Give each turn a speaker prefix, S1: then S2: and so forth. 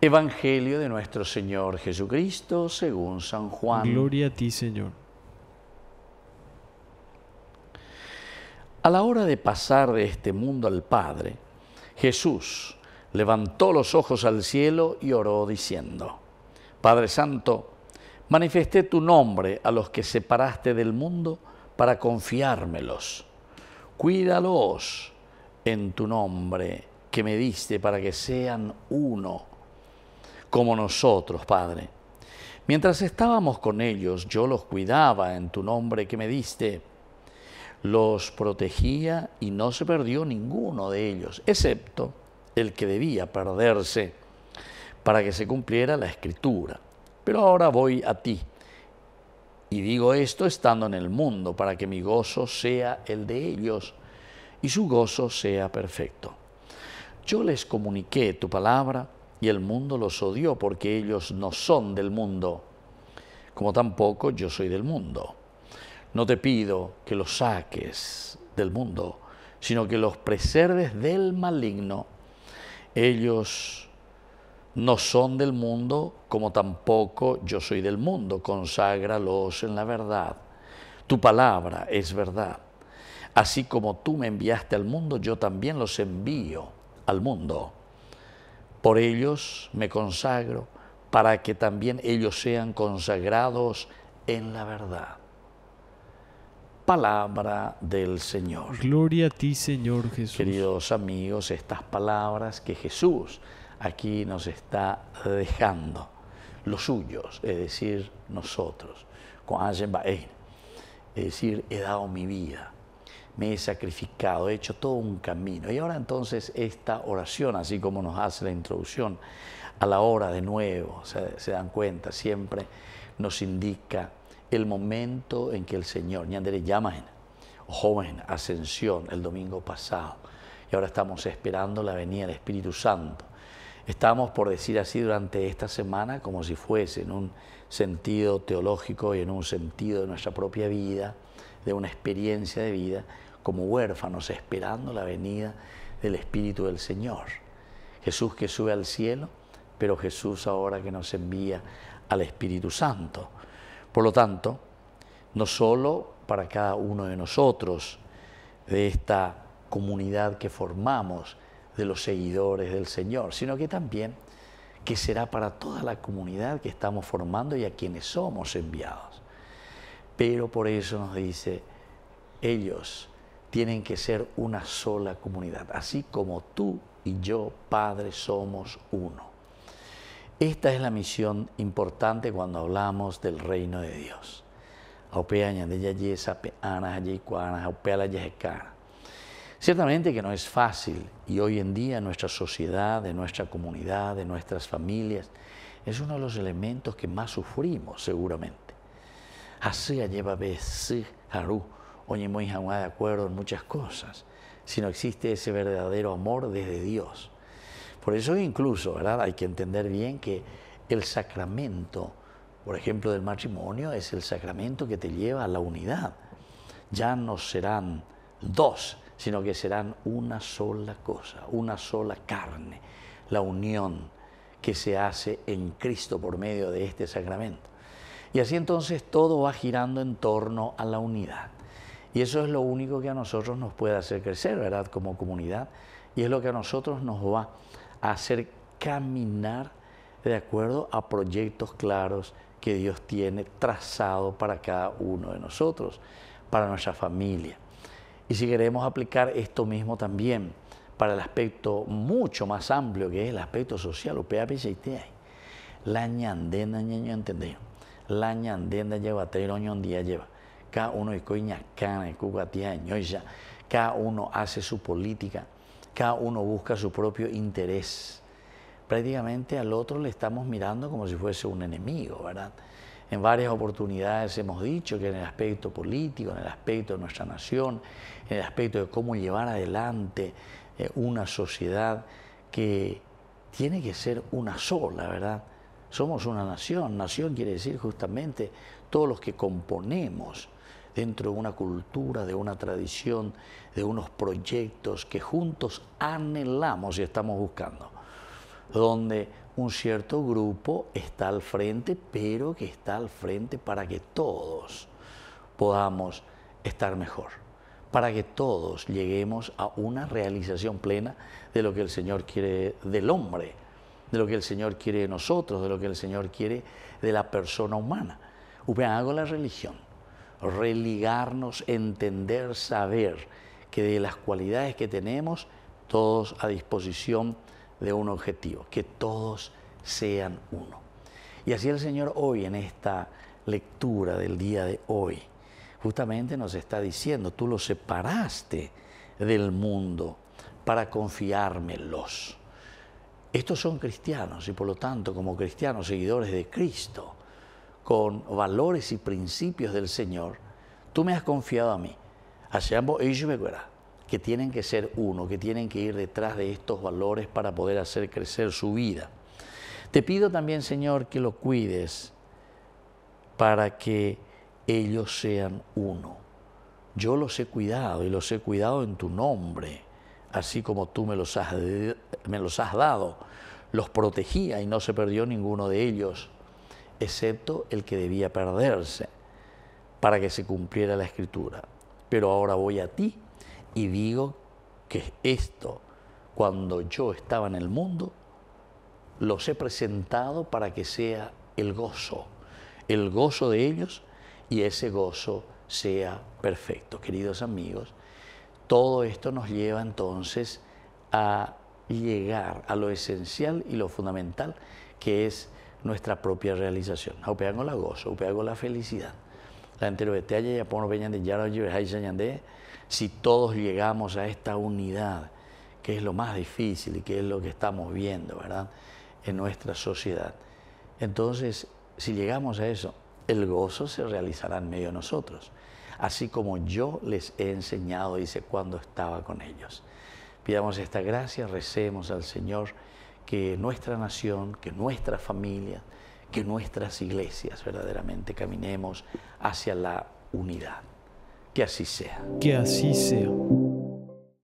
S1: Evangelio de nuestro Señor Jesucristo según San Juan. Gloria a ti, Señor. A la hora de pasar de este mundo al Padre, Jesús levantó los ojos al cielo y oró diciendo, Padre Santo, manifesté tu nombre a los que separaste del mundo para confiármelos. Cuídalos en tu nombre que me diste para que sean uno como nosotros, Padre. Mientras estábamos con ellos, yo los cuidaba en tu nombre que me diste. Los protegía y no se perdió ninguno de ellos, excepto el que debía perderse, para que se cumpliera la escritura. Pero ahora voy a ti. Y digo esto estando en el mundo, para que mi gozo sea el de ellos y su gozo sea perfecto. Yo les comuniqué tu palabra, y el mundo los odió porque ellos no son del mundo, como tampoco yo soy del mundo. No te pido que los saques del mundo, sino que los preserves del maligno. Ellos no son del mundo, como tampoco yo soy del mundo. Conságralos en la verdad. Tu palabra es verdad. Así como tú me enviaste al mundo, yo también los envío al mundo. Por ellos me consagro para que también ellos sean consagrados en la verdad. Palabra del Señor. Gloria a ti, Señor Jesús. Queridos amigos, estas palabras que Jesús aquí nos está dejando, los suyos, es decir, nosotros, es decir, he dado mi vida, me he sacrificado, he hecho todo un camino. Y ahora entonces esta oración, así como nos hace la introducción a la hora de nuevo, se, dan cuenta, siempre nos indica el momento en que el Señor, llama en, joven, ascensión, el domingo pasado, y ahora estamos esperando la venida del Espíritu Santo. Estamos, por decir así, durante esta semana como si fuese en un sentido teológico y en un sentido de nuestra propia vida, de una experiencia de vida, como huérfanos, esperando la venida del Espíritu del Señor. Jesús que sube al cielo, pero Jesús ahora que nos envía al Espíritu Santo. Por lo tanto, no solo para cada uno de nosotros, de esta comunidad que formamos, de los seguidores del Señor, sino que también que será para toda la comunidad que estamos formando y a quienes somos enviados. Pero por eso nos dice, ellos tienen que ser una sola comunidad, así como tú y yo, Padre, somos uno. Esta es la misión importante cuando hablamos del reino de Dios. Ciertamente que no es fácil y hoy en día nuestra sociedad, de nuestra comunidad, de nuestras familias, es uno de los elementos que más sufrimos seguramente. Así lleva Haru muy y de acuerdo en muchas cosas, sino existe ese verdadero amor desde Dios. Por eso incluso, ¿verdad? Hay que entender bien que el sacramento, por ejemplo, del matrimonio, es el sacramento que te lleva a la unidad. Ya no serán dos, sino que serán una sola cosa, una sola carne, la unión que se hace en Cristo por medio de este sacramento. Y así entonces todo va girando en torno a la unidad. Y eso es lo único que a nosotros nos puede hacer crecer, ¿verdad? Como comunidad. Y es lo que a nosotros nos va a hacer caminar de acuerdo a proyectos claros que Dios tiene trazado para cada uno de nosotros, para nuestra familia. Y si queremos aplicar esto mismo también para el aspecto mucho más amplio que es el aspecto social, la ñandena ñaño entender, la ñandena lleva, años, un día lleva. Cada uno es coñacana, Tía, ñoya. Cada uno hace su política. Cada uno busca su propio interés. Prácticamente al otro le estamos mirando como si fuese un enemigo, ¿verdad? En varias oportunidades hemos dicho que en el aspecto político, en el aspecto de nuestra nación, en el aspecto de cómo llevar adelante eh, una sociedad que tiene que ser una sola, ¿verdad? Somos una nación, nación quiere decir justamente todos los que componemos dentro de una cultura, de una tradición, de unos proyectos que juntos anhelamos y estamos buscando, donde un cierto grupo está al frente, pero que está al frente para que todos podamos estar mejor, para que todos lleguemos a una realización plena de lo que el Señor quiere del hombre, de lo que el Señor quiere de nosotros, de lo que el Señor quiere de la persona humana. Hago la religión religarnos, entender, saber que de las cualidades que tenemos, todos a disposición de un objetivo, que todos sean uno. Y así el Señor hoy en esta lectura del día de hoy, justamente nos está diciendo, tú los separaste del mundo para confiármelos. Estos son cristianos y por lo tanto como cristianos, seguidores de Cristo, con valores y principios del Señor, tú me has confiado a mí. Que tienen que ser uno, que tienen que ir detrás de estos valores para poder hacer crecer su vida. Te pido también, Señor, que lo cuides para que ellos sean uno. Yo los he cuidado y los he cuidado en tu nombre, así como tú me los has, me los has dado. Los protegía y no se perdió ninguno de ellos excepto el que debía perderse, para que se cumpliera la escritura. Pero ahora voy a ti y digo que esto, cuando yo estaba en el mundo, los he presentado para que sea el gozo, el gozo de ellos y ese gozo sea perfecto. Queridos amigos, todo esto nos lleva entonces a llegar a lo esencial y lo fundamental que es nuestra propia realización. Aupeago la gozo, aupeago la felicidad. La Si todos llegamos a esta unidad, que es lo más difícil y que es lo que estamos viendo, ¿verdad? En nuestra sociedad. Entonces, si llegamos a eso, el gozo se realizará en medio de nosotros, así como yo les he enseñado, dice, cuando estaba con ellos. Pidamos esta gracia, recemos al Señor que nuestra nación, que nuestra familia, que nuestras iglesias verdaderamente caminemos hacia la unidad. Que así sea. Que así sea.